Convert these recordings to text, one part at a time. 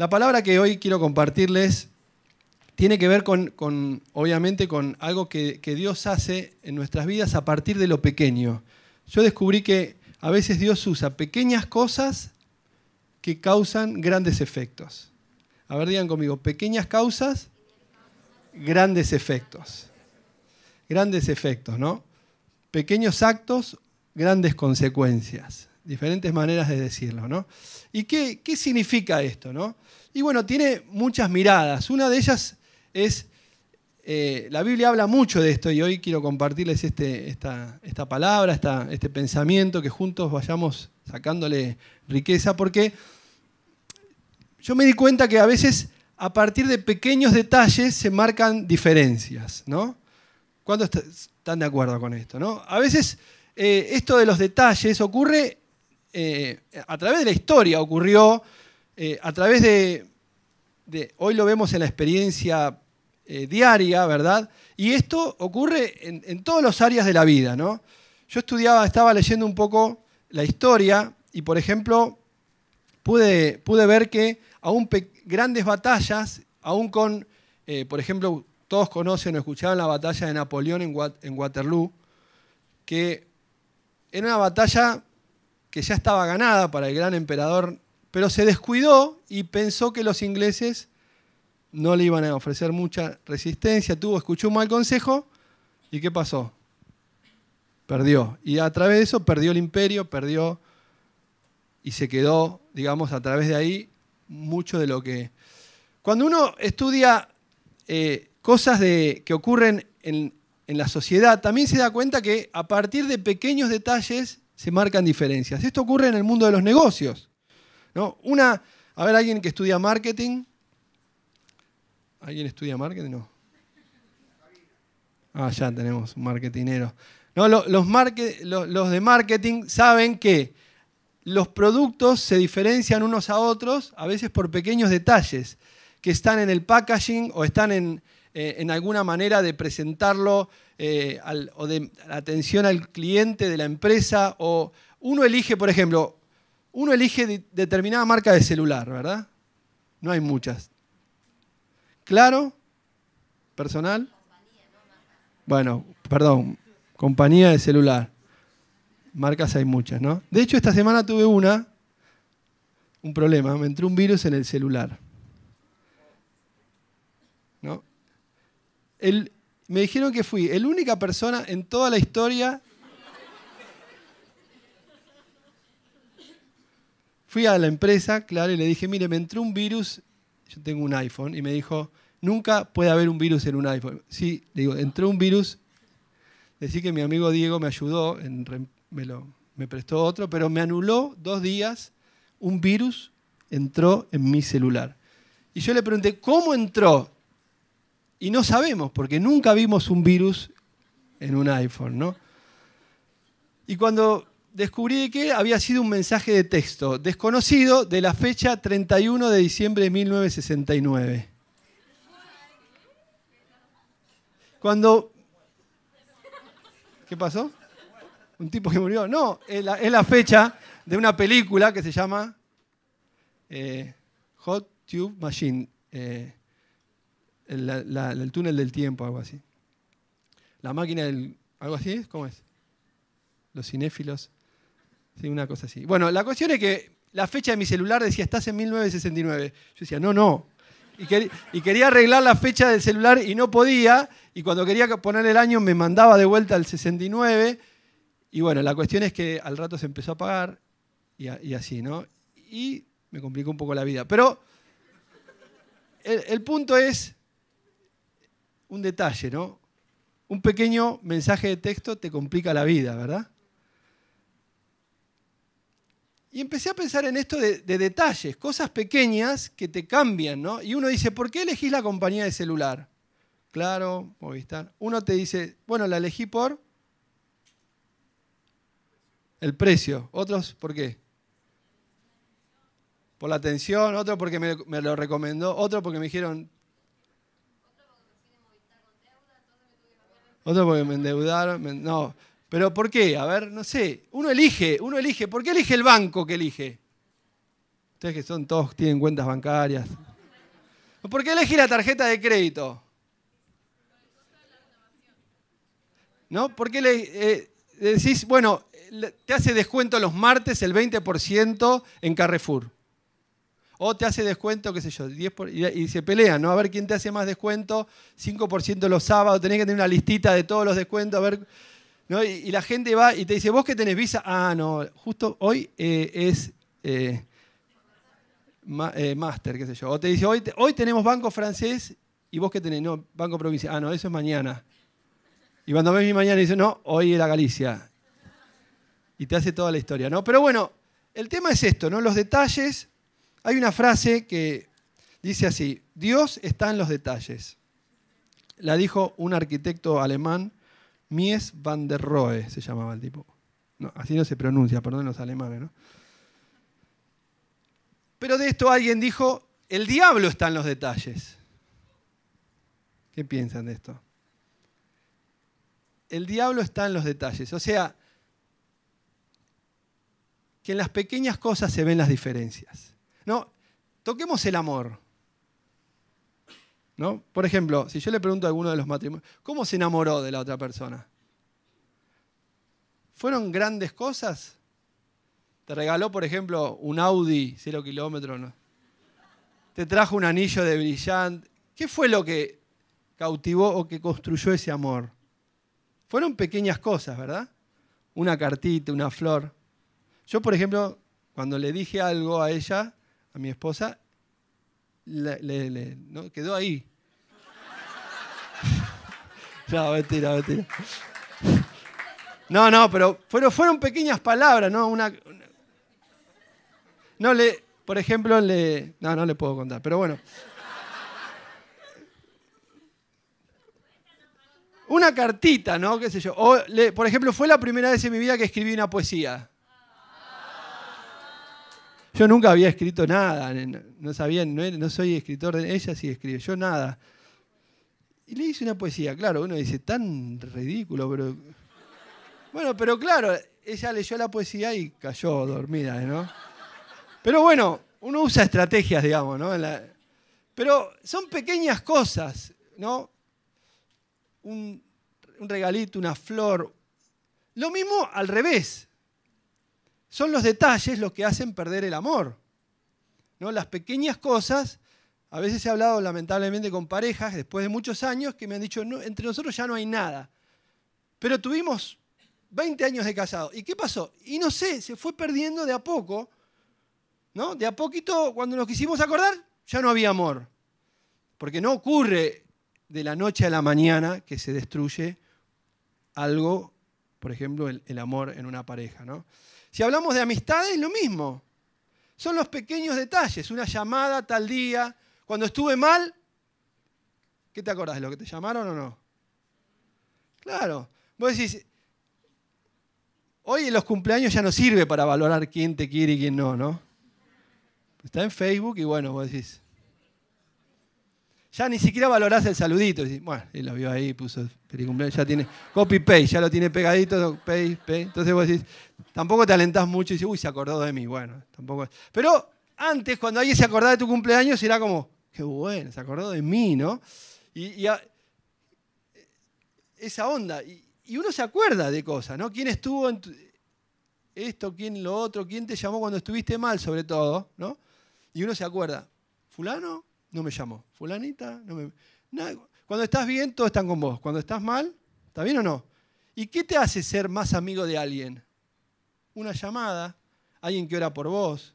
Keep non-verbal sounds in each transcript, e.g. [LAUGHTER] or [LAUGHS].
La palabra que hoy quiero compartirles tiene que ver con, obviamente, con algo que, que, Dios hace en nuestras vidas a partir de lo pequeño. Yo descubrí que a veces Dios usa pequeñas cosas que causan grandes efectos. A ver, digan conmigo, pequeñas causas, grandes efectos. Grandes efectos, ¿no? Pequeños actos, grandes consecuencias diferentes maneras de decirlo, ¿no? ¿Y qué, qué significa esto, no? Y bueno, tiene muchas miradas. Una de ellas es, eh, la Biblia habla mucho de esto y hoy quiero compartirles este, esta, palabra, esta, este pensamiento, que juntos vayamos sacándole riqueza, porque yo me di cuenta que a veces a partir de pequeños detalles se marcan diferencias, ¿no? ¿Cuántos están de acuerdo con esto? ¿no? A veces eh, esto de los detalles ocurre eh, a través de la historia ocurrió, eh, a través de, hoy lo vemos en la experiencia eh, diaria, ¿verdad? Y esto ocurre en, todos todas las áreas de la vida, ¿no? Yo estudiaba, estaba leyendo un poco la historia y, por ejemplo, pude, ver que aún grandes batallas, aún con, por ejemplo, todos conocen o escuchaban la batalla de Napoleón en, en Waterloo, que era una batalla que ya estaba ganada para el gran emperador, pero se descuidó y pensó que los ingleses no le iban a ofrecer mucha resistencia, tuvo, escuchó un mal consejo y ¿qué pasó? Perdió. Y a través de eso perdió el imperio, perdió y se quedó, digamos, a través de ahí mucho de lo que... Cuando uno estudia eh, cosas de, que ocurren en, en la sociedad, también se da cuenta que a partir de pequeños detalles se marcan diferencias. Esto ocurre en el mundo de los negocios. ¿no? Una, a ver, alguien que estudia marketing. ¿Alguien estudia marketing? No. Ah, ya tenemos un marketinero. No, los, los de marketing saben que los productos se diferencian unos a otros, a veces por pequeños detalles que están en el packaging o están en, eh, en alguna manera de presentarlo eh, o de atención al cliente de la empresa, o uno elige, por ejemplo, uno elige determinada marca de celular, ¿verdad? No hay muchas. Claro, personal. Bueno, perdón, compañía de celular. Marcas hay muchas, ¿no? De hecho, esta semana tuve una, un problema, me entró un virus en el celular. ¿No? El, me dijeron que fui el única persona en toda la historia. Fui a la empresa, claro, y le dije, mire, me entró un virus, yo tengo un iPhone, y me dijo, nunca puede haber un virus en un iPhone. Sí, le digo, entró un virus, Decí que mi amigo Diego me ayudó, en, me, me prestó otro, pero me anuló dos días, un virus entró en mi celular. Y yo le pregunté, ¿cómo entró? Y no sabemos, porque nunca vimos un virus en un iPhone, ¿no? Y cuando descubrí que había sido un mensaje de texto desconocido de la fecha 31 de diciembre de 1969. Cuando... ¿Qué pasó? ¿Un tipo que murió? No, es la, fecha de una película que se llama eh, Hot Tube Machine. Eh, el, túnel del tiempo, algo así. La máquina del. ¿Algo así ¿Cómo es? Los cinéfilos. Sí, una cosa así. Bueno, la cuestión es que la fecha de mi celular decía, estás en 1969. Yo decía, no, no. Y, quería arreglar la fecha del celular y no podía. Y cuando quería poner el año me mandaba de vuelta al 69. Y bueno, la cuestión es que al rato se empezó a apagar y, así, ¿no? Y me complicó un poco la vida. Pero el punto es un detalle, ¿no? Un pequeño mensaje de texto te complica la vida, ¿verdad? Y empecé a pensar en esto de, detalles, cosas pequeñas que te cambian, ¿no? Y uno dice, ¿por qué elegís la compañía de celular? Claro, Movistar. Uno te dice, bueno, la elegí por el precio. Otros, ¿por qué? Por la atención, otro porque me, me lo recomendó, otro porque me dijeron, Otro porque me endeudaron. no. Pero ¿por qué? A ver, no sé. Uno elige, uno elige. ¿Por qué elige el banco que elige? Ustedes que son todos, tienen cuentas bancarias. ¿Por qué elegí la tarjeta de crédito? ¿No? ¿Por qué le, eh, decís, bueno, te hace descuento los martes el 20% en Carrefour? o te hace descuento, qué sé yo, 10 y, se pelean, ¿no? A ver quién te hace más descuento, 5% los sábados, tenés que tener una listita de todos los descuentos, a ver. ¿no? Y, la gente va y te dice, ¿vos que tenés visa? Ah, no, justo hoy eh, es eh, máster, eh, qué sé yo. O te dice, hoy, hoy tenemos banco francés y vos que tenés, no, banco provincial. Ah, no, eso es mañana. Y cuando ves mi mañana dice, no, hoy la Galicia. Y te hace toda la historia, ¿no? Pero bueno, el tema es esto, ¿no? Los detalles hay una frase que dice así, Dios está en los detalles. La dijo un arquitecto alemán, Mies van der Rohe se llamaba el tipo. No, así no se pronuncia, perdón los alemanes, ¿no? Pero de esto alguien dijo, el diablo está en los detalles. ¿Qué piensan de esto? El diablo está en los detalles. O sea, que en las pequeñas cosas se ven las diferencias. No, toquemos el amor. ¿No? Por ejemplo, si yo le pregunto a alguno de los matrimonios, ¿cómo se enamoró de la otra persona? ¿Fueron grandes cosas? ¿Te regaló, por ejemplo, un Audi cero kilómetros? No? ¿Te trajo un anillo de brillante? ¿Qué fue lo que cautivó o que construyó ese amor? Fueron pequeñas cosas, ¿verdad? Una cartita, una flor. Yo, por ejemplo, cuando le dije algo a ella, a mi esposa, le, le, ¿no? quedó ahí. [LAUGHS] no, mentira, mentira. No, no, pero fueron, fueron pequeñas palabras, ¿no? Una, No le, por ejemplo, le... No, no le puedo contar, pero bueno. Una cartita, ¿no? ¿Qué sé yo? O por ejemplo, fue la primera vez en mi vida que escribí una poesía. Yo nunca había escrito nada, no sabía, no, soy escritor, de, ella sí escribe, yo nada. Y le hice una poesía, claro, uno dice, tan ridículo, pero... Bueno, pero claro, ella leyó la poesía y cayó dormida, ¿no? Pero bueno, uno usa estrategias, digamos, ¿no? Pero son pequeñas cosas, ¿no? un regalito, una flor. Lo mismo al revés son los detalles los que hacen perder el amor. ¿no? Las pequeñas cosas, a veces he hablado lamentablemente con parejas después de muchos años que me han dicho, entre nosotros ya no hay nada. Pero tuvimos 20 años de casado. ¿Y qué pasó? Y no sé, se fue perdiendo de a poco. ¿no? De a poquito, cuando nos quisimos acordar, ya no había amor. Porque no ocurre de la noche a la mañana que se destruye algo, por ejemplo, el, el amor en una pareja. ¿no? Si hablamos de amistades, lo mismo. Son los pequeños detalles, una llamada tal día, cuando estuve mal, ¿qué te acordás de lo que te llamaron o no? Claro, vos decís, hoy en los cumpleaños ya no sirve para valorar quién te quiere y quién no, ¿no? Está en Facebook y bueno, vos decís, ya ni siquiera valorás el saludito. bueno, él lo vio ahí, puso feliz cumpleaños, ya tiene copy-paste, ya lo tiene pegadito, Entonces vos decís, tampoco te alentás mucho y uy, se acordó de mí. Bueno, tampoco. Pero antes, cuando alguien se acordaba de tu cumpleaños, era como, qué bueno, se acordó de mí, ¿no? Y, esa onda. Y, uno se acuerda de cosas, ¿no? ¿Quién estuvo en esto, quién lo otro, quién te llamó cuando estuviste mal, sobre todo, ¿no? Y uno se acuerda, fulano no me llamó. Fulanita, no me... Cuando estás bien, todos están con vos. Cuando estás mal, ¿está bien o no? ¿Y qué te hace ser más amigo de alguien? Una llamada, alguien que ora por vos.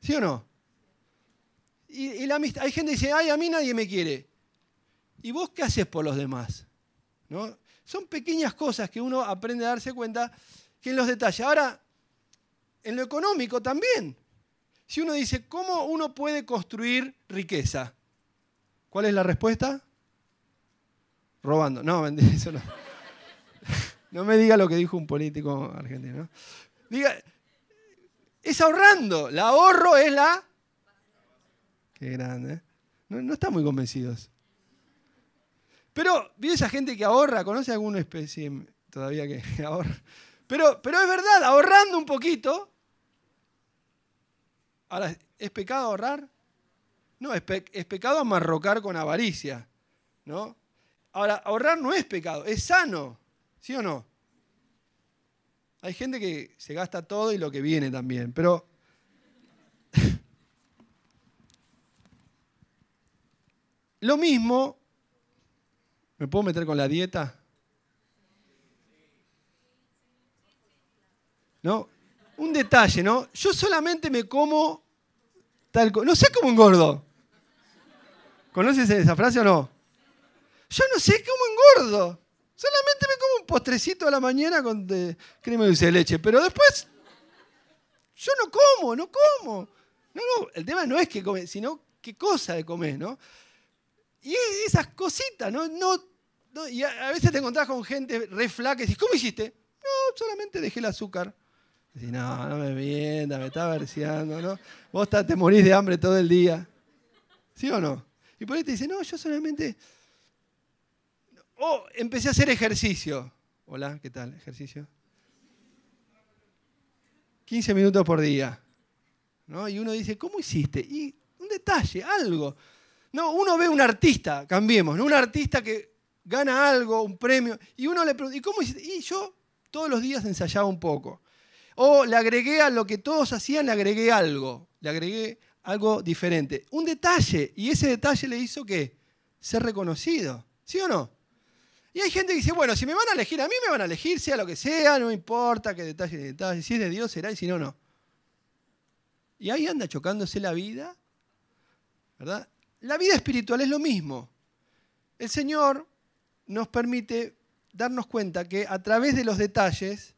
¿Sí o no? Y, la amistad, hay gente que dice, ay, a mí nadie me quiere. ¿Y vos qué haces por los demás? ¿No? Son pequeñas cosas que uno aprende a darse cuenta que en los detalles. Ahora, en lo económico también. Si uno dice, ¿cómo uno puede construir riqueza? ¿Cuál es la respuesta? Robando. No, [LAUGHS] eso no. me diga lo que dijo un político argentino. Diga, es ahorrando. El ahorro es la... Qué grande. ¿eh? No, no están muy convencidos. Pero, ¿vio esa gente que ahorra? ¿Conoce alguna especie todavía que [LAUGHS] ahorra? Pero, pero es verdad, ahorrando un poquito, Ahora, ¿es pecado ahorrar? No, es, pecado amarrocar con avaricia, ¿no? Ahora, ahorrar no es pecado, es sano, ¿sí o no? Hay gente que se gasta todo y lo que viene también, pero [LAUGHS] lo mismo, ¿me puedo meter con la dieta? ¿No? un detalle, ¿no? Yo solamente me como tal cosa. No sé cómo gordo. ¿Conoces esa frase o no? Yo no sé cómo gordo. Solamente me como un postrecito a la mañana con de crema dulce de leche. Pero después, yo no como, no como. No, no, el tema no es que comes, sino qué cosa de comer, ¿no? Y esas cositas, ¿no? y a, veces te encontrás con gente re flaca y dices, ¿cómo hiciste? No, solamente dejé el azúcar no, no me mientas, me está verseando, ¿no? Vos te morís de hambre todo el día. ¿Sí o no? Y por ahí te dice, no, yo solamente. Oh, empecé a hacer ejercicio. Hola, ¿qué tal? ¿Ejercicio? 15 minutos por día. ¿No? Y uno dice, ¿cómo hiciste? Y un detalle, algo. No, uno ve un artista, cambiemos, ¿no? Un artista que gana algo, un premio, y uno le pregunta, ¿y cómo hiciste? Y yo todos los días ensayaba un poco o le agregué a lo que todos hacían, le agregué algo, le agregué algo diferente. Un detalle, y ese detalle le hizo que ser reconocido, ¿sí o no? Y hay gente que dice, bueno, si me van a elegir, a mí me van a elegir, sea lo que sea, no importa qué detalle, qué detalle, si es de Dios será y si no, no. Y ahí anda chocándose la vida, ¿verdad? La vida espiritual es lo mismo. El Señor nos permite darnos cuenta que a través de los detalles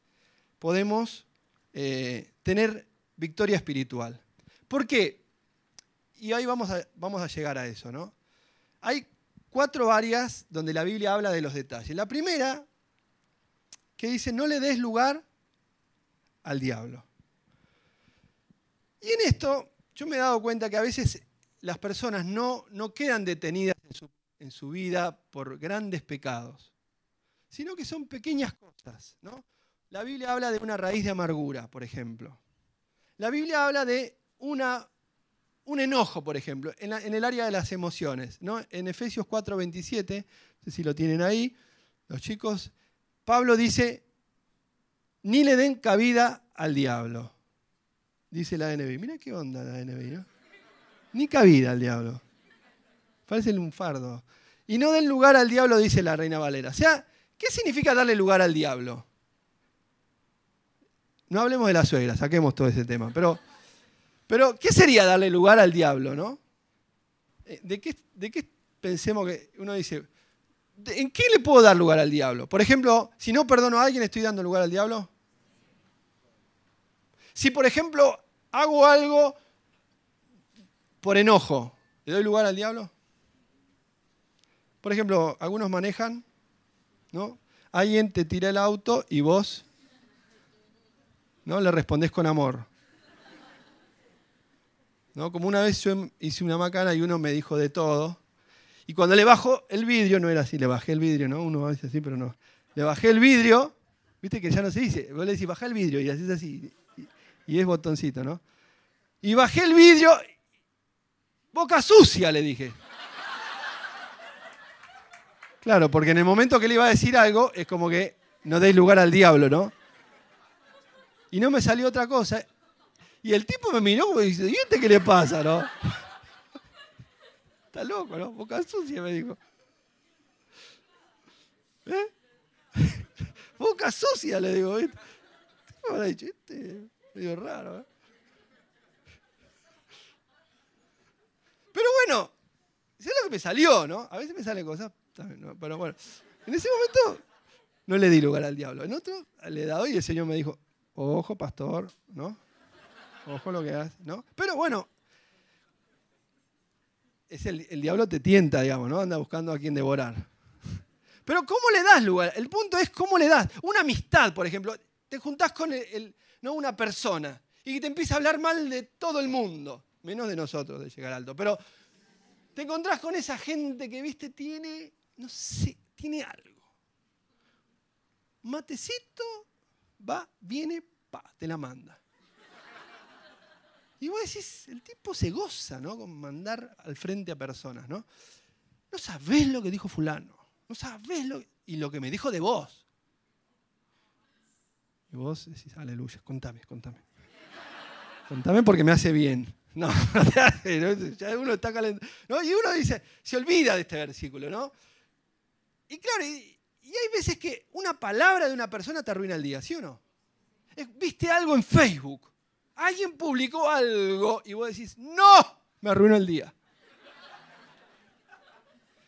podemos eh, tener victoria espiritual. ¿Por qué? Y ahí vamos a, vamos a llegar a eso, ¿no? Hay cuatro áreas donde la Biblia habla de los detalles. La primera, que dice, no le des lugar al diablo. Y en esto yo me he dado cuenta que a veces las personas no, quedan detenidas en su, en su, vida por grandes pecados, sino que son pequeñas cosas, ¿no? La Biblia habla de una raíz de amargura, por ejemplo. La Biblia habla de una, un enojo, por ejemplo, en, el área de las emociones. ¿no? En Efesios 4.27, no sé si lo tienen ahí, los chicos, Pablo dice, ni le den cabida al diablo, dice la NBI. Mira qué onda la NBI, ¿no? Ni cabida al diablo. Parece un fardo. Y no den lugar al diablo, dice la reina Valera. O sea, ¿qué significa darle lugar al diablo? No hablemos de la suegra, saquemos todo ese tema. Pero, pero ¿qué sería darle lugar al diablo, no? Eh, ¿De qué, ¿De qué pensemos que uno dice, ¿en qué le puedo dar lugar al diablo? Por ejemplo, si no perdono a alguien, ¿estoy dando lugar al diablo? Si, por ejemplo, hago algo por enojo, ¿le doy lugar al diablo? Por ejemplo, algunos manejan, ¿no? Alguien te tira el auto y vos ¿no? Le respondés con amor. ¿No? Como una vez yo em, hice una macana y uno me dijo de todo. Y cuando le bajo el vidrio, no era así, le bajé el vidrio, ¿no? Uno a así, pero no. Le bajé el vidrio, viste que ya no se dice. Vos le decís, baja el vidrio y así es así. Y, y es botoncito, ¿no? Y bajé el vidrio, boca sucia, le dije. Claro, porque en el momento que le iba a decir algo, es como que no deis lugar al diablo, ¿no? Y no me salió otra cosa. Y el tipo me miró como dice, ¿y este qué le pasa, no? [LAUGHS] Está loco, ¿no? Boca sucia, me dijo. ¿Eh? [LAUGHS] Boca sucia, le digo. ¿viste? Me dicho, este medio raro, ¿eh?". Pero bueno, es lo que me salió, ¿no? A veces me salen cosas, pero bueno. En ese momento no le di lugar al diablo. En otro le he dado y el Señor me dijo, Ojo, pastor, ¿no? Ojo lo que haces, ¿no? Pero bueno, es el, diablo te tienta, digamos, ¿no? Anda buscando a quien devorar. Pero ¿cómo le das lugar? El punto es cómo le das. Una amistad, por ejemplo, te juntás con una persona y que te empieza a hablar mal de todo el mundo, menos de nosotros, de llegar alto. Pero te encontrás con esa gente que, viste, tiene, no sé, tiene algo. Matecito va, viene, pa, te la manda. Y vos decís, el tipo se goza, ¿no? Con mandar al frente a personas, ¿no? No sabés lo que dijo fulano, no sabés lo y lo que me dijo de vos. Y vos decís, aleluya, contame, contame. contame porque me hace bien. No, [LAUGHS] no ya uno está calentando. Y uno dice, se olvida de este versículo, ¿no? Y claro, y, y hay veces que una palabra de una persona te arruina el día, ¿sí o no? Viste algo en Facebook, alguien publicó algo y vos decís, no, me arruinó el día.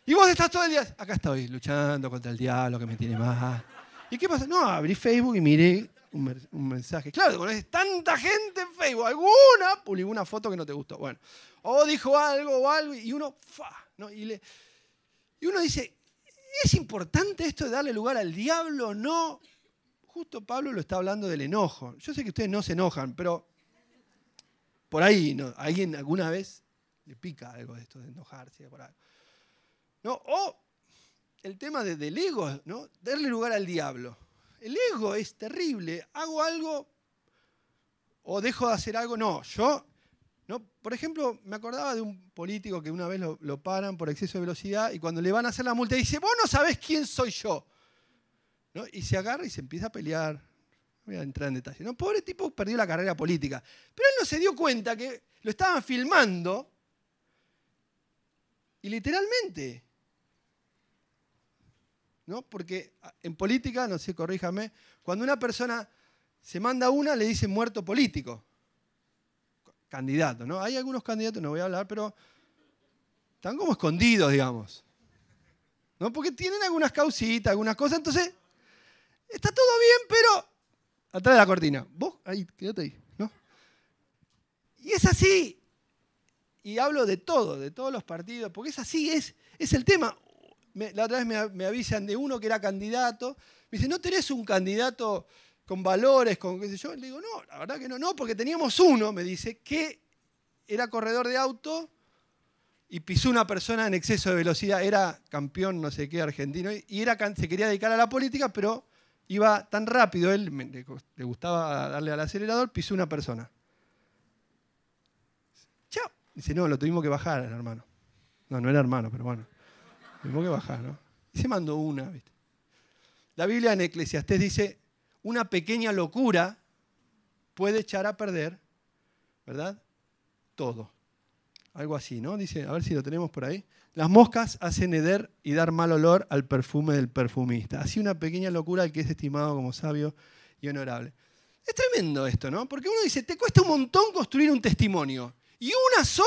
Y vos estás todo el día, acá estoy, luchando contra el diablo que me tiene más. ¿Y qué pasa? No, abrí Facebook y miré un, mensaje. Claro, conoces tanta gente en Facebook, alguna publicó una foto que no te gustó. Bueno, o dijo algo o algo y uno, fa, ¿no? y, le, y uno dice, ¿Es importante esto de darle lugar al diablo? o No. Justo Pablo lo está hablando del enojo. Yo sé que ustedes no se enojan, pero por ahí ¿no? alguien alguna vez le pica algo de esto de enojarse por ¿No? O el tema del ego, ¿no? Darle lugar al diablo. El ego es terrible. Hago algo o dejo de hacer algo. No, yo por ejemplo, me acordaba de un político que una vez lo, paran por exceso de velocidad y cuando le van a hacer la multa dice, vos no sabés quién soy yo. Y se agarra y se empieza a pelear. Voy a entrar en detalle. ¿no? Pobre tipo perdió la carrera política. Pero él no se dio cuenta que lo estaban filmando y literalmente. ¿No? Porque ah, en política, no sé, corríjame, cuando una persona se manda una, le dicen muerto político candidatos, ¿no? Hay algunos candidatos, no voy a hablar, pero están como escondidos, digamos. ¿No? Porque tienen algunas causitas, algunas cosas, entonces está todo bien, pero atrás de la cortina. Vos, ahí, quédate ahí, ¿no? Y es así. Y hablo de todo, de todos los partidos, porque es así, es, es el tema. la otra vez me, avisan de uno que era candidato. Me dice, ¿no tenés un candidato con valores, con qué sé yo. Le digo, no, la verdad que no, no, porque teníamos uno, me dice, que era corredor de auto y pisó una persona en exceso de velocidad, era campeón no sé qué argentino, y era, se quería dedicar a la política, pero iba tan rápido, él le gustaba darle al acelerador, pisó una persona. Chao. Dice, no, lo tuvimos que bajar el hermano. No, no era hermano, pero bueno. tuvimos que bajar, ¿no? Y se mandó una, ¿viste? La Biblia en Eclesiastés dice, una pequeña locura puede echar a perder, ¿verdad? Todo. Algo así, ¿no? Dice, a ver si lo tenemos por ahí. Las moscas hacen heder y dar mal olor al perfume del perfumista. Así una pequeña locura al que es estimado como sabio y honorable. Es tremendo esto, ¿no? Porque uno dice, te cuesta un montón construir un testimonio. Y una sola,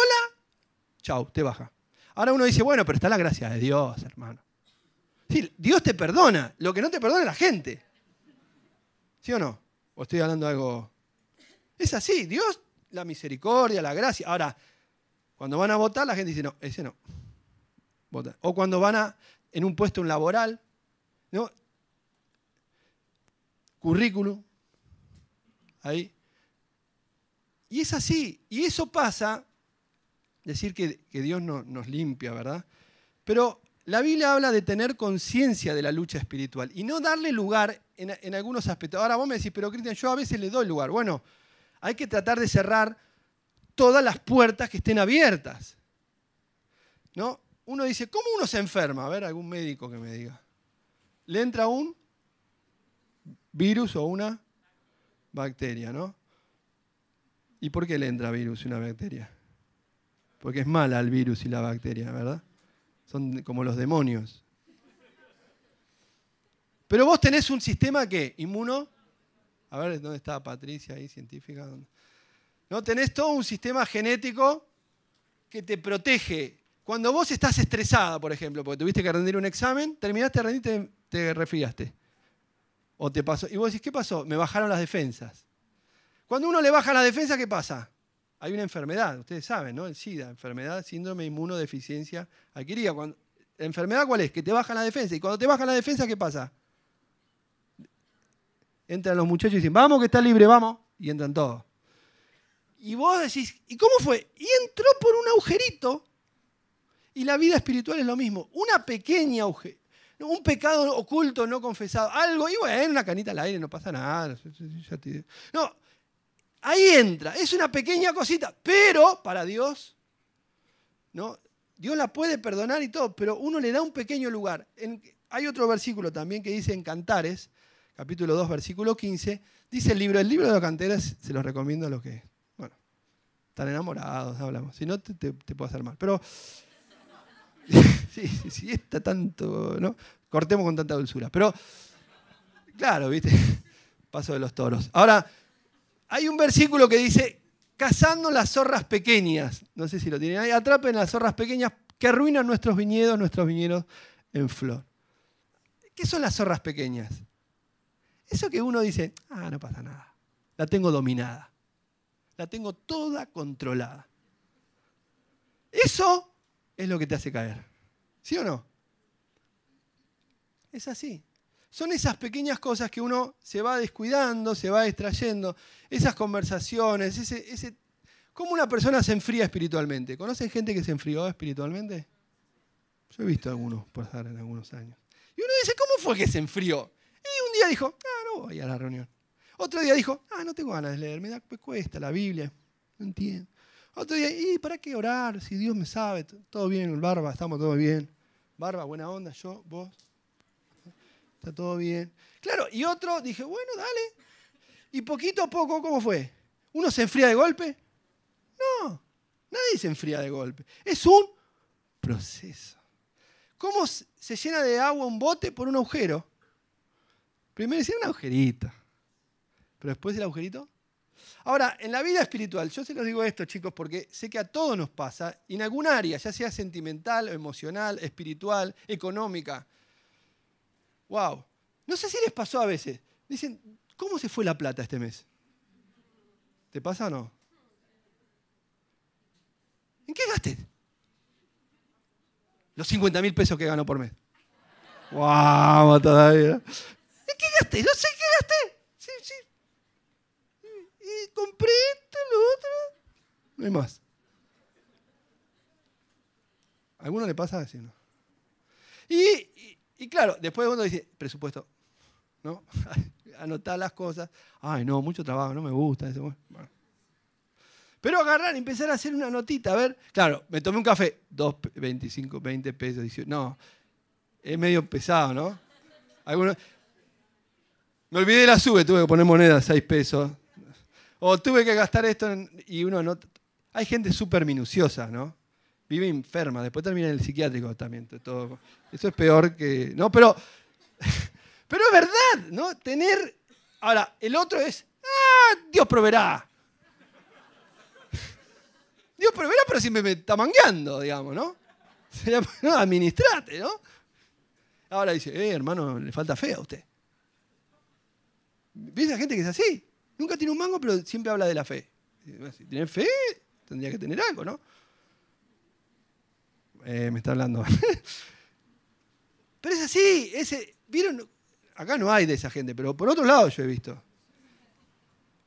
chau, te baja. Ahora uno dice, bueno, pero está la gracia de Dios, hermano. Sí, Dios te perdona, lo que no te perdona es la gente. ¿Sí o no? ¿O estoy hablando de algo? Es así, Dios, la misericordia, la gracia. Ahora, cuando van a votar, la gente dice, no, ese no. Vota. O cuando van a, en un puesto, un laboral, ¿no? Currículum. Ahí. Y es así. Y eso pasa, decir que, Dios nos limpia, ¿verdad? Pero la Biblia habla de tener conciencia de la lucha espiritual y no darle lugar en, algunos aspectos. Ahora vos me decís, pero Cristian, yo a veces le doy lugar. Bueno, hay que tratar de cerrar todas las puertas que estén abiertas. ¿No? Uno dice, ¿cómo uno se enferma? A ver, algún médico que me diga. Le entra un virus o una bacteria, ¿no? ¿Y por qué le entra virus y una bacteria? Porque es mala el virus y la bacteria, ¿verdad? son como los demonios. Pero vos tenés un sistema que, inmuno, a ver, ¿dónde está Patricia ahí, científica? No, tenés todo un sistema genético que te protege. Cuando vos estás estresada, por ejemplo, porque tuviste que rendir un examen, terminaste de rendir, te, te refriaste. O te pasó. Y vos decís, ¿qué pasó? Me bajaron las defensas. Cuando uno le baja las defensas, ¿qué pasa? hay una enfermedad, ustedes saben, ¿no? El SIDA, enfermedad, síndrome inmunodeficiencia adquirida. enfermedad cuál es? Que te baja la defensa. Y cuando te baja la defensa, ¿qué pasa? Entran los muchachos y dicen, vamos que está libre, vamos. Y entran todos. Y vos decís, ¿y cómo fue? Y entró por un agujerito. Y la vida espiritual es lo mismo. Una pequeña agujero. Un pecado oculto, no confesado. Algo, y bueno, una canita al aire, no pasa nada. No, Ahí entra, es una pequeña cosita, pero para Dios, ¿no? Dios la puede perdonar y todo, pero uno le da un pequeño lugar. hay otro versículo también que dice en Cantares, capítulo 2, versículo 15, dice el libro, el libro de los Cantares, se los recomiendo a los que, bueno, están enamorados, hablamos, si no te, te, puedo hacer mal, pero [LAUGHS] sí, está tanto, ¿no? Cortemos con tanta dulzura, pero claro, viste, [LAUGHS] paso de los toros. Ahora, hay un versículo que dice, cazando las zorras pequeñas, no sé si lo tienen ahí, atrapen las zorras pequeñas que arruinan nuestros viñedos, nuestros viñedos en flor. ¿Qué son las zorras pequeñas? Eso que uno dice, ah, no pasa nada, la tengo dominada, la tengo toda controlada. Eso es lo que te hace caer, ¿sí o no? Es así, son esas pequeñas cosas que uno se va descuidando, se va extrayendo. esas conversaciones, ese, ese... ¿Cómo una persona se enfría espiritualmente? ¿Conocen gente que se enfrió espiritualmente? Yo he visto algunos pasar en algunos años. Y uno dice, ¿cómo fue que se enfrió? Y un día dijo, ah, no voy a la reunión. Otro día dijo, ah, no tengo ganas de leer, me da cuesta la Biblia, no entiendo. Otro día, ¿y para qué orar si Dios me sabe? Todo bien, Barba, estamos todos bien. Barba, buena onda, yo, vos, todo bien. Claro, y otro dije, bueno, dale. Y poquito a poco, ¿cómo fue? ¿Uno se enfría de golpe? No, nadie se enfría de golpe. Es un proceso. ¿Cómo se llena de agua un bote por un agujero? Primero hicieron un agujerito, pero después el agujerito. Ahora, en la vida espiritual, yo se los digo esto, chicos, porque sé que a todos nos pasa, en algún área, ya sea sentimental, emocional, espiritual, económica, Wow. No sé si les pasó a veces. Dicen, ¿cómo se fue la plata este mes? ¿Te pasa o no? ¿En qué gasté? Los 50 mil pesos que ganó por mes. ¡Wow! Todavía. ¿eh? ¿En qué gasté? No sé qué gasté. Sí, sí. Y compré esto, lo otro. No hay más. ¿A alguno le pasa así, no? y y claro, después uno dice, presupuesto, ¿no? [LAUGHS] Anotar las cosas. Ay, no, mucho trabajo, no me gusta. Pero agarrar y empezar a hacer una notita, a ver. Claro, me tomé un café, 2, 25, 20 pesos, 18. No, es medio pesado, ¿no? Algunos, me olvidé de la sube, tuve que poner moneda, 6 pesos. O tuve que gastar esto y uno no... Hay gente súper minuciosa, ¿no? vive enferma, después termina en el psiquiátrico también. Todo. Eso es peor que... No, pero, [LAUGHS] pero es verdad, ¿no? Tener... Ahora, el otro es, ah, Dios proveerá. [LAUGHS] Dios proveerá, pero siempre me está mangueando, digamos, ¿no? [LAUGHS] no administrate, ¿no? Ahora dice, eh, hermano, le falta fe a usted. ¿Ves a gente que es así? Nunca tiene un mango, pero siempre habla de la fe. Si tiene fe, tendría que tener algo, ¿no? Eh, me está hablando. [LAUGHS] pero es así, ese, ¿vieron? Acá no hay de esa gente, pero por otro lado yo he visto.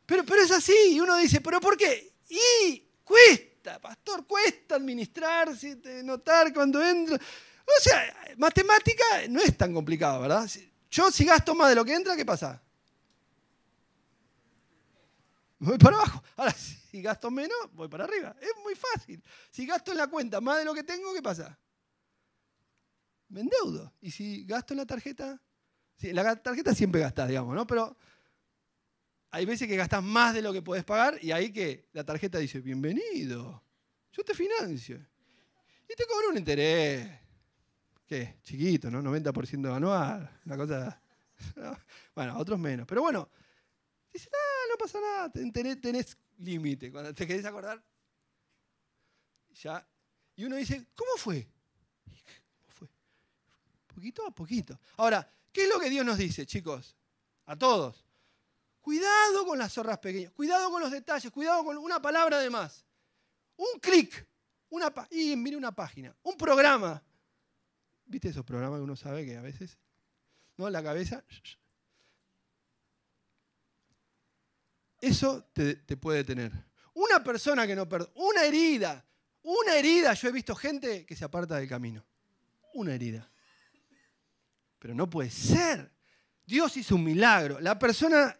Pero, pero es así, y uno dice, ¿pero por qué? Y cuesta, pastor, cuesta administrarse, notar cuando entro. O sea, matemática no es tan complicado, ¿verdad? Yo si gasto más de lo que entra, ¿qué pasa? Me voy para abajo. Ahora, sí si gasto menos, voy para arriba. Es muy fácil. Si gasto en la cuenta más de lo que tengo, ¿qué pasa? Me endeudo. Y si gasto en la tarjeta, la tarjeta siempre gasta, digamos, ¿no? Pero hay veces que gastas más de lo que podés pagar y ahí que la tarjeta dice, bienvenido, yo te financio. Y te cobro un interés. ¿Qué? Chiquito, ¿no? 90% anual. Una cosa... [LAUGHS] bueno, otros menos. Pero bueno, dices, ah, no pasa nada, tenés límite. Cuando te querés acordar, ya. Y uno dice, ¿cómo fue? ¿Cómo fue? Poquito a poquito. Ahora, ¿qué es lo que Dios nos dice, chicos? A todos. Cuidado con las zorras pequeñas, cuidado con los detalles, cuidado con una palabra de más. Un clic, una y mire una página, un programa. ¿Viste esos programas que uno sabe que a veces, ¿no? La cabeza eso te, puede tener Una persona que no perdona, una herida, una herida. Yo he visto gente que se aparta del camino. Una herida. Pero no puede ser. Dios hizo un milagro. La persona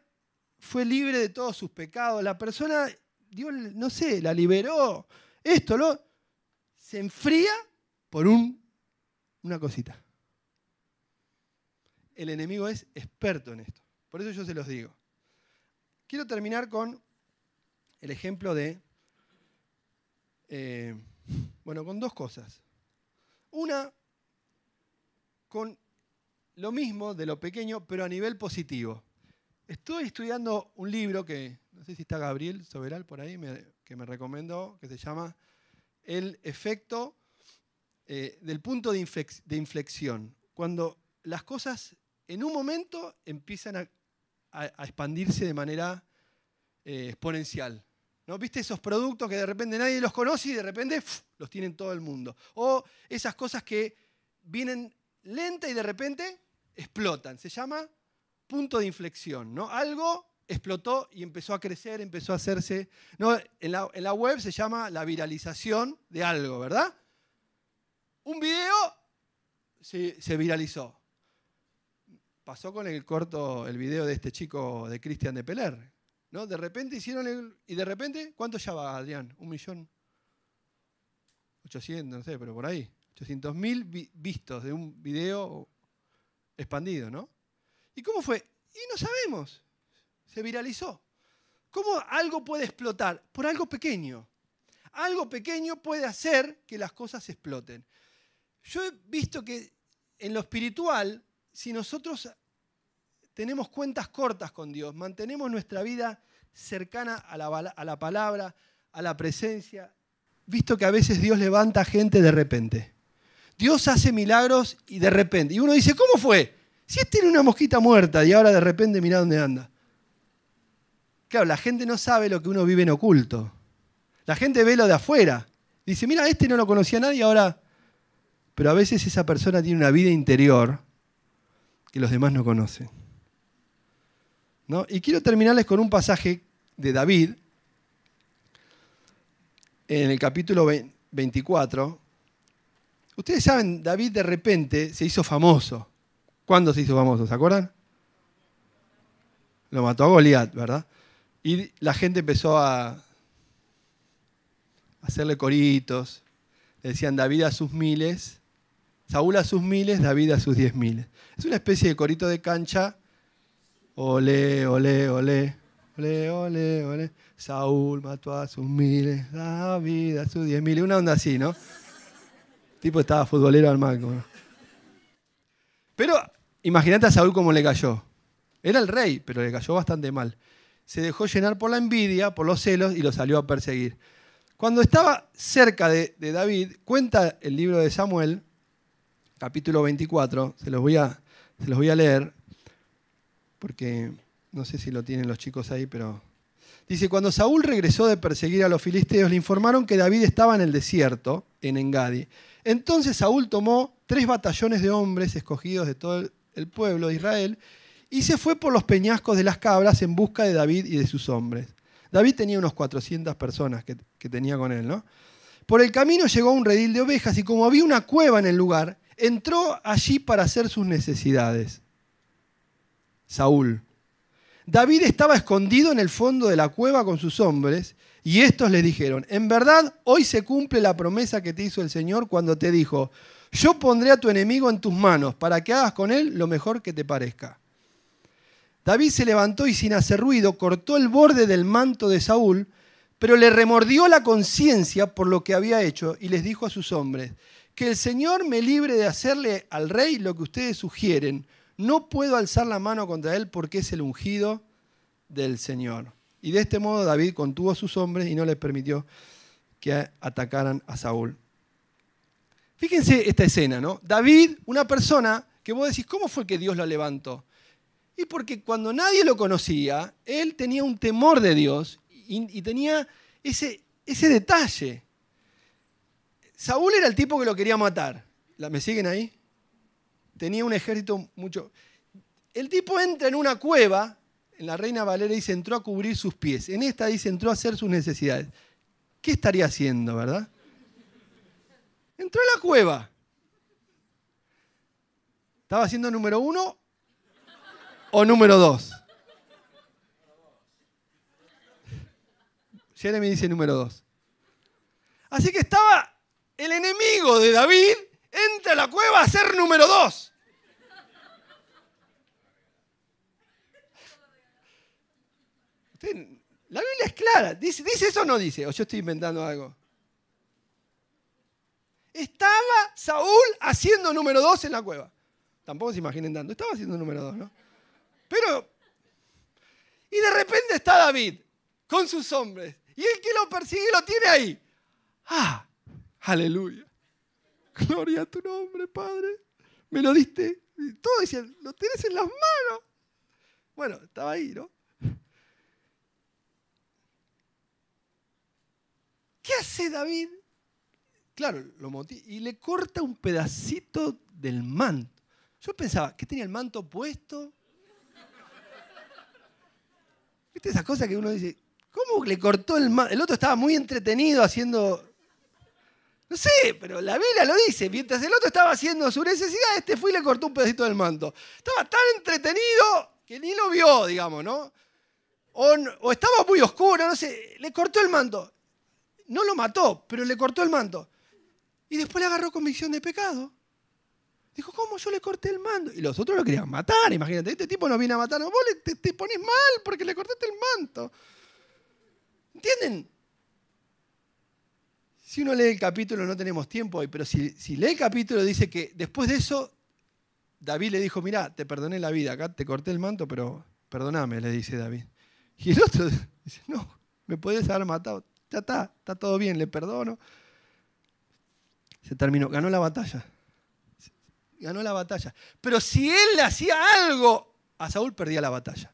fue libre de todos sus pecados. La persona, Dios, no sé, la liberó. Esto lo se enfría por una cosita. El enemigo es experto en esto. Por eso yo se los digo. Quiero terminar con el ejemplo de, eh, bueno, con dos cosas. Una, con lo mismo de lo pequeño, pero a nivel positivo. Estoy estudiando un libro que, no sé si está Gabriel Soberal por ahí, que me recomendó, que se llama El efecto eh, del punto de, inflexión. Cuando las cosas en un momento empiezan a a, expandirse de manera eh, exponencial. ¿No? ¿Viste esos productos que de repente nadie los conoce y de repente los tienen todo el mundo? O esas cosas que vienen lenta y de repente explotan. Se llama punto de inflexión. ¿no? Algo explotó y empezó a crecer, empezó a hacerse. ¿no? En, la, web se llama la viralización de algo, ¿verdad? Un video se viralizó. Pasó con el corto, el video de este chico de Cristian de Peler. ¿no? De repente hicieron el, y de repente, ¿cuánto ya va, Adrián? Un millón. 800, no sé, pero por ahí. 800 mil vistos de un video expandido, ¿no? ¿Y cómo fue? Y no sabemos. Se viralizó. ¿Cómo algo puede explotar? Por algo pequeño. Algo pequeño puede hacer que las cosas exploten. Yo he visto que en lo espiritual, si nosotros tenemos cuentas cortas con Dios, mantenemos nuestra vida cercana a la, palabra, a la presencia, visto que a veces Dios levanta gente de repente. Dios hace milagros y de repente. Y uno dice, ¿cómo fue? Si este tiene una mosquita muerta y ahora de repente mira dónde anda. Claro, la gente no sabe lo que uno vive en oculto. La gente ve lo de afuera. Dice, mira, este no lo conocía nadie ahora. Pero a veces esa persona tiene una vida interior que los demás no conocen. Y quiero terminarles con un pasaje de David en el capítulo 24. Ustedes saben, David de repente se hizo famoso. ¿Cuándo se hizo famoso? ¿Se acuerdan? Lo mató a Goliat, ¿verdad? Y la gente empezó a hacerle coritos. Le decían David a sus miles, Saúl a sus miles, David a sus diez miles. Es una especie de corito de cancha Ole, ole, ole. Ole, ole, ole. Saúl mató a sus miles, David a sus diez miles. Una onda así, ¿no? tipo estaba futbolero al máximo. Pero imagínate a Saúl cómo le cayó. Era el rey, pero le cayó bastante mal. Se dejó llenar por la envidia, por los celos y lo salió a perseguir. Cuando estaba cerca de, David, cuenta el libro de Samuel, capítulo 24, se los voy a, se los voy a leer, porque no sé si lo tienen los chicos ahí, pero dice, cuando Saúl regresó de perseguir a los filisteos, le informaron que David estaba en el desierto, en Engadi. Entonces Saúl tomó tres batallones de hombres escogidos de todo el pueblo de Israel y se fue por los peñascos de las cabras en busca de David y de sus hombres. David tenía unos 400 personas que, tenía con él, ¿no? Por el camino llegó a un redil de ovejas y como había una cueva en el lugar, entró allí para hacer sus necesidades. Saúl. David estaba escondido en el fondo de la cueva con sus hombres y estos le dijeron, en verdad hoy se cumple la promesa que te hizo el Señor cuando te dijo, yo pondré a tu enemigo en tus manos para que hagas con él lo mejor que te parezca. David se levantó y sin hacer ruido cortó el borde del manto de Saúl, pero le remordió la conciencia por lo que había hecho y les dijo a sus hombres, que el Señor me libre de hacerle al rey lo que ustedes sugieren, no puedo alzar la mano contra él porque es el ungido del Señor. Y de este modo David contuvo a sus hombres y no les permitió que atacaran a Saúl. Fíjense esta escena, ¿no? David, una persona que vos decís, ¿cómo fue que Dios lo levantó? Y porque cuando nadie lo conocía, él tenía un temor de Dios y, tenía ese, ese detalle. Saúl era el tipo que lo quería matar. ¿Me siguen ahí? tenía un ejército mucho... El tipo entra en una cueva, en la Reina Valera dice entró a cubrir sus pies, en esta dice entró a hacer sus necesidades. ¿Qué estaría haciendo, verdad? Entró a la cueva. ¿Estaba haciendo número uno o número dos? Jeremy dice número dos. Así que estaba el enemigo de David, entra a la cueva a ser número dos. la Biblia es clara. ¿Dice, eso o no dice? O yo estoy inventando algo. Estaba Saúl haciendo número dos en la cueva. Tampoco se imaginen tanto. Estaba haciendo número dos, ¿no? Pero. Y de repente está David con sus hombres. Y el que lo persigue lo tiene ahí. ¡Ah! ¡Aleluya! Gloria a tu nombre, Padre. Me lo diste. Y todo decía, lo tienes en las manos. Bueno, estaba ahí, ¿no? ¿Qué hace David? Claro, lo motiva y le corta un pedacito del manto. Yo pensaba, ¿qué tenía el manto puesto? ¿Viste esas cosas que uno dice? ¿Cómo le cortó el manto? El otro estaba muy entretenido haciendo. No sé, pero la vela lo dice. Mientras el otro estaba haciendo su necesidad, este fue y le cortó un pedacito del manto. Estaba tan entretenido que ni lo vio, digamos, ¿no? O, o estaba muy oscuro, no sé, le cortó el manto no lo mató, pero le cortó el manto. Y después le agarró convicción de pecado. Dijo, ¿cómo yo le corté el manto? Y los otros lo querían matar, imagínate. Este tipo no viene a matar. Vos le, te, ponés pones mal porque le cortaste el manto. ¿Entienden? Si uno lee el capítulo, no tenemos tiempo hoy, pero si, lee el capítulo, dice que después de eso, David le dijo, mirá, te perdoné la vida, acá te corté el manto, pero perdoname, le dice David. Y el otro [LAUGHS] dice, no, me podés haber matado, ya está, está todo bien, le perdono. Se terminó, ganó la batalla. Ganó la batalla. Pero si él le hacía algo, a Saúl perdía la batalla.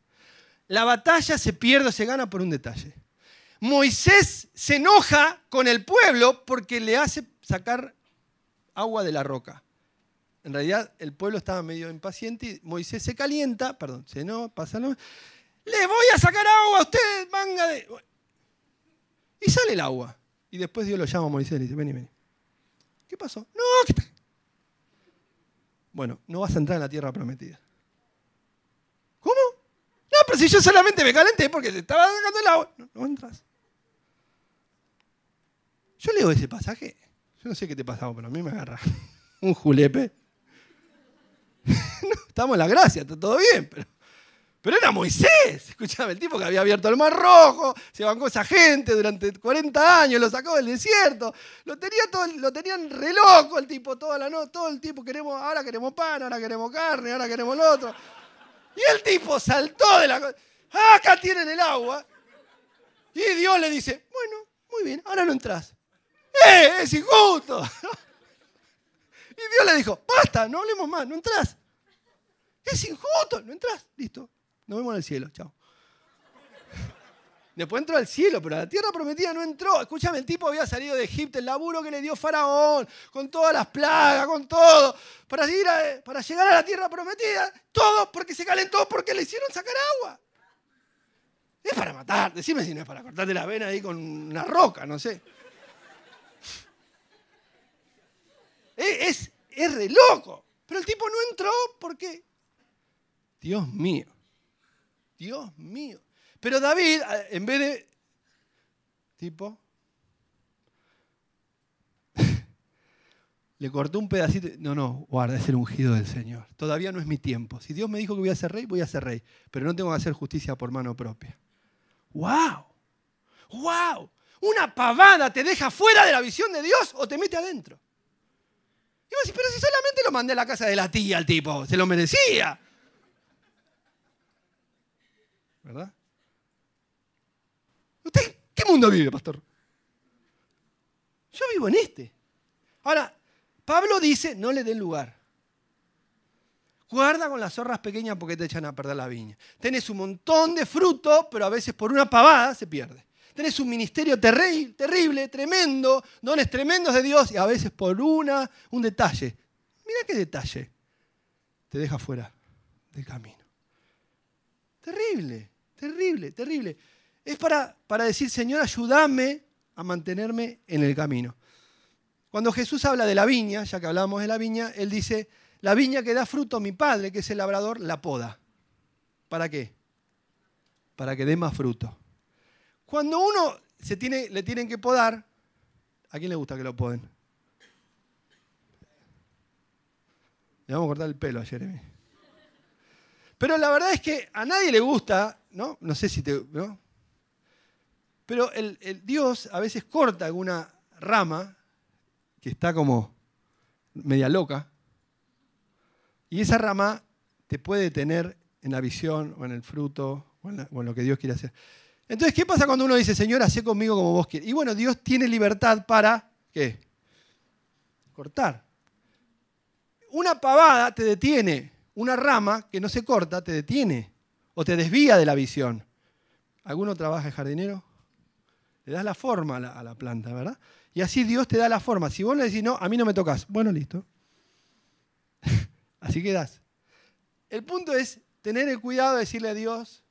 La batalla se pierde o se gana por un detalle. Moisés se enoja con el pueblo porque le hace sacar agua de la roca. En realidad el pueblo estaba medio impaciente y Moisés se calienta, perdón, se no, pasa no. Le voy a sacar agua a ustedes, manga de... Y sale el agua. Y después Dios lo llama a Moisés y le dice, vení, vení. ¿Qué pasó? No, ¿qué Bueno, no vas a entrar en la tierra prometida. ¿Cómo? No, pero si yo solamente me calenté porque te estaba sacando el agua. No, entras. Yo leo ese pasaje. Yo no sé qué te pasaba, pero a mí me agarra [LAUGHS] un julepe. [LAUGHS] no, estamos en la gracia, está todo bien, pero pero era Moisés, [LAUGHS] escuchaba, el tipo que había abierto el mar rojo, se bancó esa gente durante 40 años, lo sacó del desierto, lo, tenía todo, lo tenían re loco el tipo, toda la noche, todo el tiempo, queremos, ahora queremos pan, ahora queremos carne, ahora queremos lo otro. Y el tipo saltó de la... acá tienen el agua. Y Dios le dice, bueno, muy bien, ahora no entras. ¡Eh, es injusto! [LAUGHS] Y Dios le dijo, basta, no hablemos más, no entras. Es injusto, no entras, listo. Nos vemos en el cielo, chao. [LAUGHS] Después entró al cielo, pero a la tierra prometida no entró. Escúchame, el tipo había salido de Egipto, el laburo que le dio Faraón, con todas las plagas, con todo, para, ir para llegar a la tierra prometida. Todo porque se calentó, porque le hicieron sacar agua. Es para matar, decime si no es para cortarte la vena ahí con una roca, no sé. [LAUGHS] Es, es, es re loco. Pero el tipo no entró porque, Dios mío. Dios mío. Pero David, en vez de, tipo, [LAUGHS] le cortó un pedacito. No, no, guarda, es el ungido del Señor. Todavía no es mi tiempo. Si Dios me dijo que voy a ser rey, voy a ser rey. Pero no tengo que hacer justicia por mano propia. ¡Wow! ¡Wow! Una pavada te deja fuera de la visión de Dios o te mete adentro. Y vos pero si solamente lo mandé a la casa de la tía al tipo, se lo merecía. ¿Verdad? ¿Usted qué mundo vive, pastor? Yo vivo en este. Ahora, Pablo dice, no le den lugar. Guarda con las zorras pequeñas porque te echan a perder la viña. Tenés un montón de fruto, pero a veces por una pavada se pierde. Tenés un ministerio terrible, tremendo, dones tremendos de Dios y a veces por una, un detalle. Mira qué detalle. Te deja fuera del camino. Terrible. Terrible, terrible. Es para, para decir, Señor, ayúdame a mantenerme en el camino. Cuando Jesús habla de la viña, ya que hablamos de la viña, él dice, la viña que da fruto mi padre, que es el labrador, la poda. ¿Para qué? Para que dé más fruto. Cuando uno se tiene, le tienen que podar, ¿a quién le gusta que lo poden? Le vamos a cortar el pelo a Jeremy. Pero la verdad es que a nadie le gusta, ¿no? No sé si te. Pero el, Dios a veces corta alguna rama que está como media loca. Y esa rama te puede tener en la visión o en el fruto o en, lo que Dios quiere hacer. Entonces, ¿qué pasa cuando uno dice, Señor, hacé conmigo como vos quieres? Y bueno, Dios tiene libertad para, ¿qué? Cortar. Una pavada te detiene una rama que no se corta te detiene o te desvía de la visión. ¿Alguno trabaja de jardinero? Le das la forma a la, planta, ¿verdad? Y así Dios te da la forma. Si vos le decís, no, a mí no me tocas, bueno, listo. [LAUGHS] así quedas. El punto es tener el cuidado de decirle a Dios,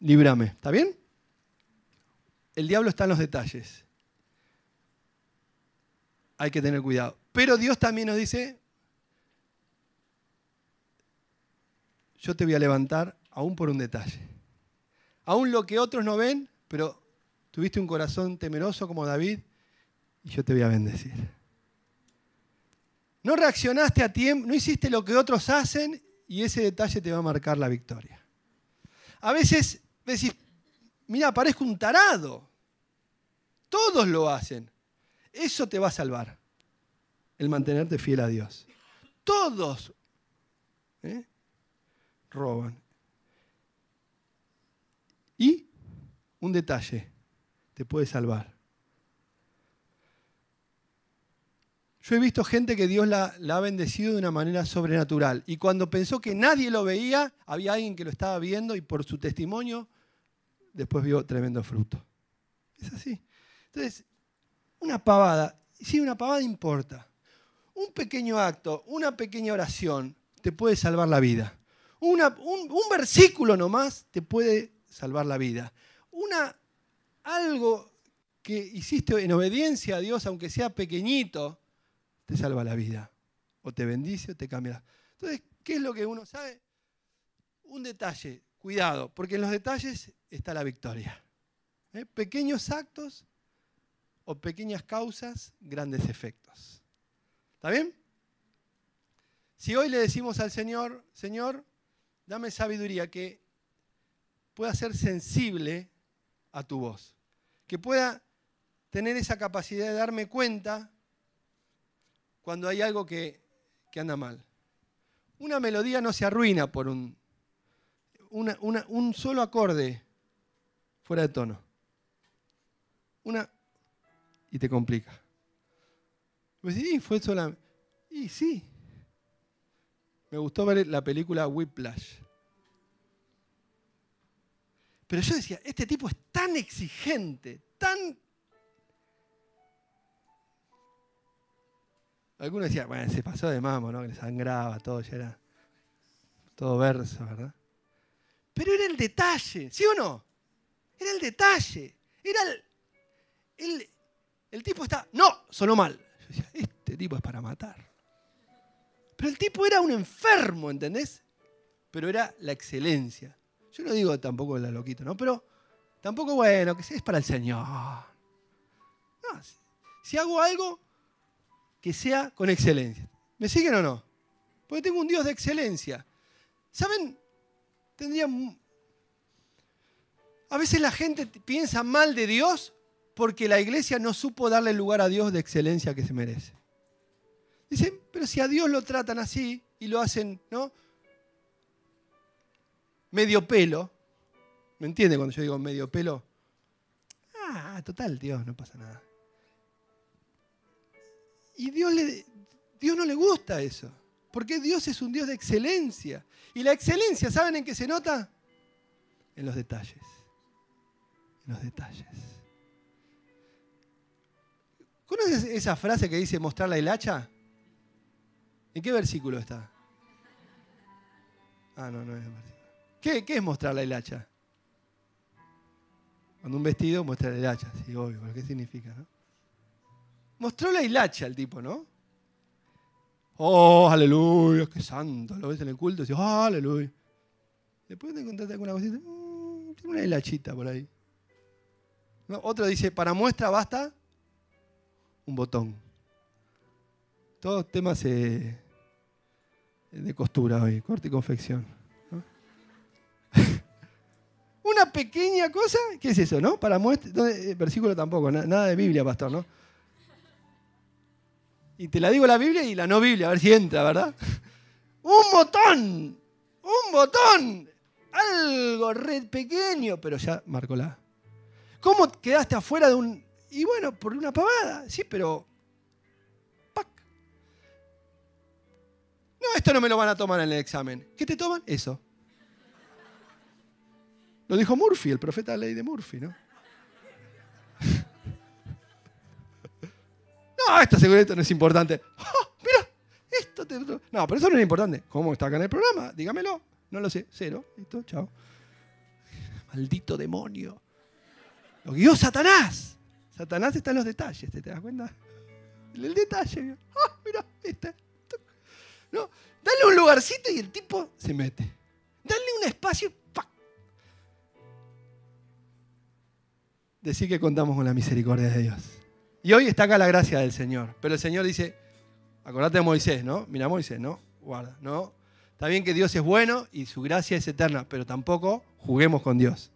líbrame, ¿está bien? El diablo está en los detalles. Hay que tener cuidado. Pero Dios también nos dice, yo te voy a levantar aún por un detalle. Aún lo que otros no ven, pero tuviste un corazón temeroso como David y yo te voy a bendecir. No reaccionaste a tiempo, no hiciste lo que otros hacen y ese detalle te va a marcar la victoria. A veces decís, mira, parezco un tarado. Todos lo hacen. Eso te va a salvar. El mantenerte fiel a Dios. Todos. ¿eh? roban. Y un detalle, te puede salvar. Yo he visto gente que Dios la, ha bendecido de una manera sobrenatural. Y cuando pensó que nadie lo veía, había alguien que lo estaba viendo y por su testimonio después vio tremendo fruto. Es así. Entonces, una pavada, si una pavada importa. Un pequeño acto, una pequeña oración te puede salvar la vida un, versículo nomás te puede salvar la vida. Una, algo que hiciste en obediencia a Dios, aunque sea pequeñito, te salva la vida. O te bendice o te cambia. Entonces, ¿qué es lo que uno sabe? Un detalle, cuidado, porque en los detalles está la victoria. ¿Eh? Pequeños actos o pequeñas causas, grandes efectos. ¿Está bien? Si hoy le decimos al Señor, Señor, dame sabiduría que pueda ser sensible a tu voz, que pueda tener esa capacidad de darme cuenta cuando hay algo que, anda mal. Una melodía no se arruina por un, un solo acorde fuera de tono. Una y te complica. pues, fue solamente. Y sí, me gustó ver la película Whiplash. Pero yo decía, este tipo es tan exigente, tan... Algunos decían, bueno, se pasó de mamo, ¿no? Que le sangraba, todo ya era... Todo verso, ¿verdad? Pero era el detalle, ¿sí o no? Era el detalle. Era el... El, el tipo está... No, sonó mal. Yo decía, este tipo es para matar. Pero el tipo era un enfermo, ¿entendés? Pero era la excelencia. Yo no digo tampoco la loquita, ¿no? Pero tampoco, bueno, que es para el Señor. No, si hago algo que sea con excelencia. ¿Me siguen o no? Porque tengo un Dios de excelencia. ¿Saben? Tendría. A veces la gente piensa mal de Dios porque la iglesia no supo darle el lugar a Dios de excelencia que se merece. Dicen, pero si a Dios lo tratan así y lo hacen, ¿no? Medio pelo. ¿Me entiende cuando yo digo medio pelo? Ah, total, Dios, no pasa nada. Y Dios, le, Dios no le gusta eso. Porque Dios es un Dios de excelencia. Y la excelencia, ¿saben en qué se nota? En los detalles. En los detalles. ¿Conoces esa frase que dice mostrar la hacha? ¿En qué versículo está? Ah, no, no es ¿Qué, ¿Qué es mostrar la hilacha? Cuando un vestido muestra la hilacha, sí, obvio, pero ¿qué significa? No? Mostró la hilacha el tipo, ¿no? Oh, aleluya, qué santo. Lo ves en el culto y dice, oh, aleluya. Después te encontraste alguna cosita, mm, tiene una hilachita por ahí. Otra dice, para muestra basta un botón. Todos temas eh, de costura hoy, corte y confección. [LAUGHS] Una pequeña cosa, ¿qué es eso, no? Para muestra, eh, versículo tampoco, nada de Biblia, pastor, ¿no? Y te la digo la Biblia y la no Biblia, a ver si entra, ¿verdad? [LAUGHS] Un botón, un botón, algo red pequeño, pero ya marcó la. ¿Cómo quedaste afuera de un.? Y bueno, por una pavada, sí, pero No, esto no me lo van a tomar en el examen. ¿Qué te toman? Eso. Lo dijo Murphy, el profeta de ley de Murphy, ¿no? [LAUGHS] no, esto seguro no es importante. Oh, mira, esto te... No, pero eso no es importante. ¿Cómo está acá en el programa? Dígamelo. No lo sé. Cero. Listo, chao. Maldito demonio. Lo guió Satanás. Satanás está en los detalles, ¿te, das cuenta? En el detalle. oh, mira, este. ¿no? Dale un lugarcito y el tipo se mete. Dale un espacio y ¡pac! Decir que contamos con la misericordia de Dios. Y hoy está acá la gracia del Señor. Pero el Señor dice, acordate de Moisés, ¿no? Mira Moisés, ¿no? Guarda, ¿no? Está bien que Dios es bueno y su gracia es eterna, pero tampoco juguemos con Dios.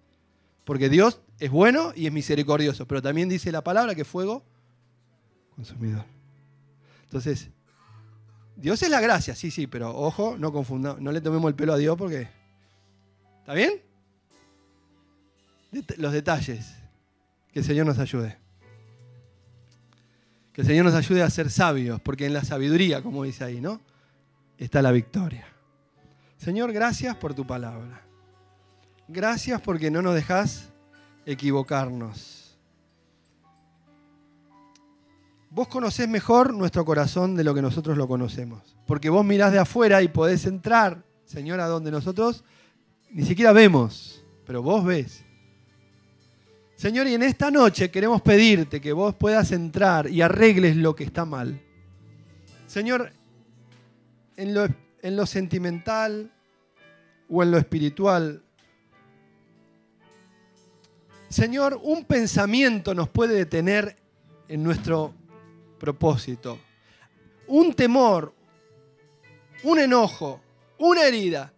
Porque Dios es bueno y es misericordioso, pero también dice la palabra que fuego consumidor. Entonces, Dios es la gracia, sí, sí, pero ojo, no confundamos, no le tomemos el pelo a Dios porque. ¿Está bien? los detalles. Que el Señor nos ayude. Que el Señor nos ayude a ser sabios, porque en la sabiduría, como dice ahí, ¿no? Está la victoria. Señor, gracias por tu palabra. Gracias porque no nos dejas equivocarnos. Vos conocés mejor nuestro corazón de lo que nosotros lo conocemos. Porque vos mirás de afuera y podés entrar, Señor, a donde nosotros ni siquiera vemos, pero vos ves. Señor, y en esta noche queremos pedirte que vos puedas entrar y arregles lo que está mal. Señor, en lo, sentimental o en lo espiritual, Señor, un pensamiento nos puede detener en nuestro propósito. Un temor, un enojo, una herida.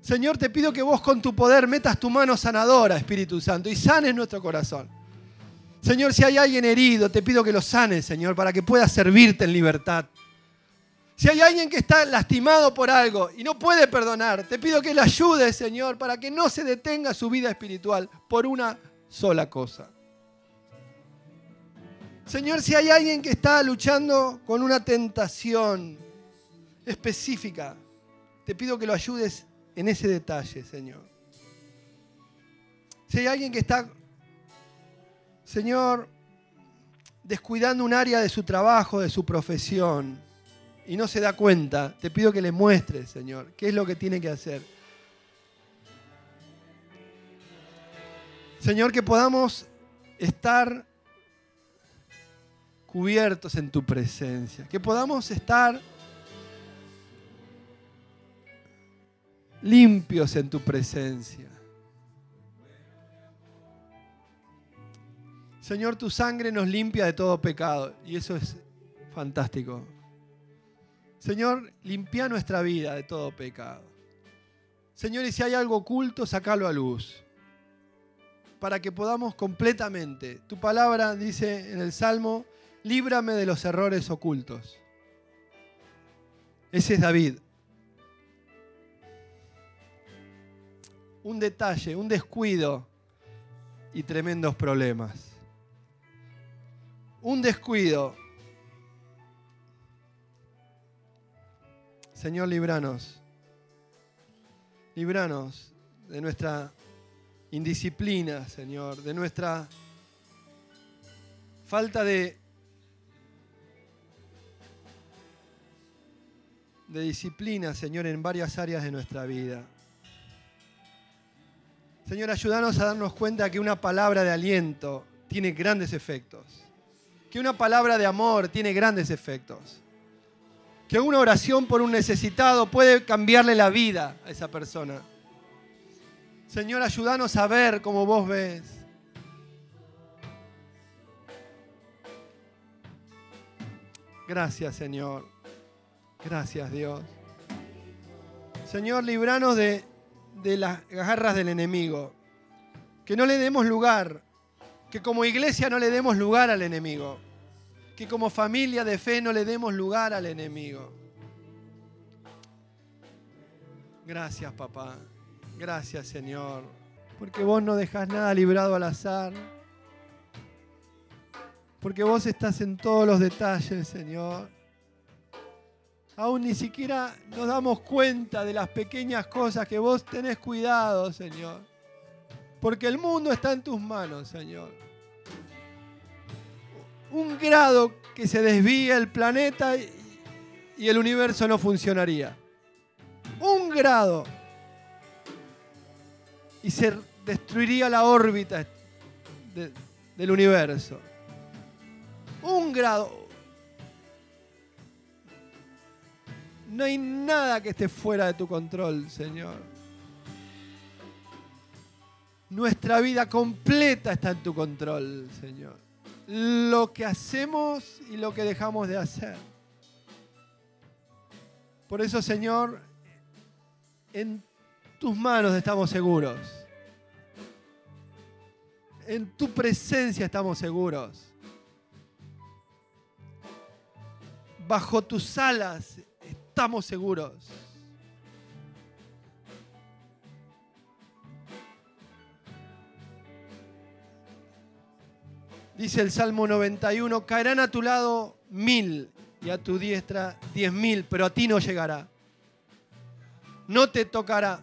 Señor, te pido que vos con tu poder metas tu mano sanadora, Espíritu Santo, y sanes nuestro corazón. Señor, si hay alguien herido, te pido que lo sanes, Señor, para que pueda servirte en libertad. Si hay alguien que está lastimado por algo y no puede perdonar, te pido que le ayude Señor, para que no se detenga su vida espiritual por una sola cosa. Señor, si hay alguien que está luchando con una tentación específica, te pido que lo ayudes en ese detalle, Señor. Si hay alguien que está, Señor, descuidando un área de su trabajo, de su profesión, y no se da cuenta, te pido que le muestres, Señor, qué es lo que tiene que hacer. Señor, que podamos estar cubiertos en tu presencia, que podamos estar limpios en tu presencia. Señor, tu sangre nos limpia de todo pecado y eso es fantástico. Señor, limpia nuestra vida de todo pecado. Señor, y si hay algo oculto, sacalo a luz. Para que podamos completamente. Tu palabra dice en el Salmo líbrame de los errores ocultos. Ese es David. Un detalle, un descuido y tremendos problemas. Un descuido. Señor, libranos. Libranos de nuestra indisciplina, Señor, de nuestra falta de de disciplina, Señor, en varias áreas de nuestra vida. Señor, ayúdanos a darnos cuenta que una palabra de aliento tiene grandes efectos, que una palabra de amor tiene grandes efectos, que una oración por un necesitado puede cambiarle la vida a esa persona. Señor, ayúdanos a ver cómo vos ves. Gracias, Señor. Gracias Dios. Señor, libranos de, las garras del enemigo. Que no le demos lugar. Que como iglesia no le demos lugar al enemigo. Que como familia de fe no le demos lugar al enemigo. Gracias papá. Gracias Señor. Porque vos no dejas nada librado al azar. Porque vos estás en todos los detalles, Señor aún ni siquiera nos damos cuenta de las pequeñas cosas que vos tenés cuidado, Señor. Porque el mundo está en tus manos, Señor. Un grado que se desvía el planeta y el universo no funcionaría. Un grado. Y se destruiría la órbita del universo. Un grado, No hay nada que esté fuera de tu control, Señor. Nuestra vida completa está en tu control, Señor. Lo que hacemos y lo que dejamos de hacer. Por eso, Señor, en tus manos estamos seguros. En tu presencia estamos seguros. Bajo tus alas estamos seguros. Dice el Salmo 91, caerán a tu lado mil y a tu diestra diez mil, pero a ti no llegará. No te tocará.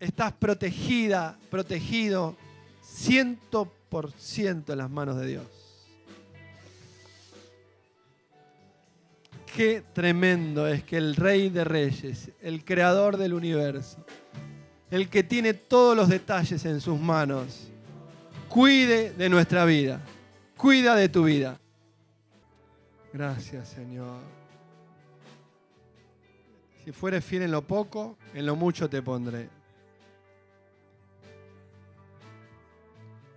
Estás protegida, protegido, ciento por ciento en las manos de Dios. Qué tremendo es que el Rey de Reyes, el Creador del universo, el que tiene todos los detalles en sus manos, cuide de nuestra vida, cuida de tu vida. Gracias, Señor. Si fueres fiel en lo poco, en lo mucho te pondré.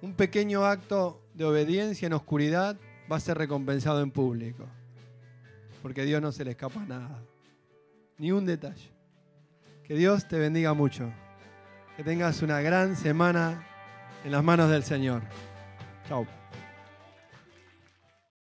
Un pequeño acto de obediencia en oscuridad va a ser recompensado en público porque a Dios no se le escapa nada, ni un detalle. Que Dios te bendiga mucho, que tengas una gran semana en las manos del Señor. Chao.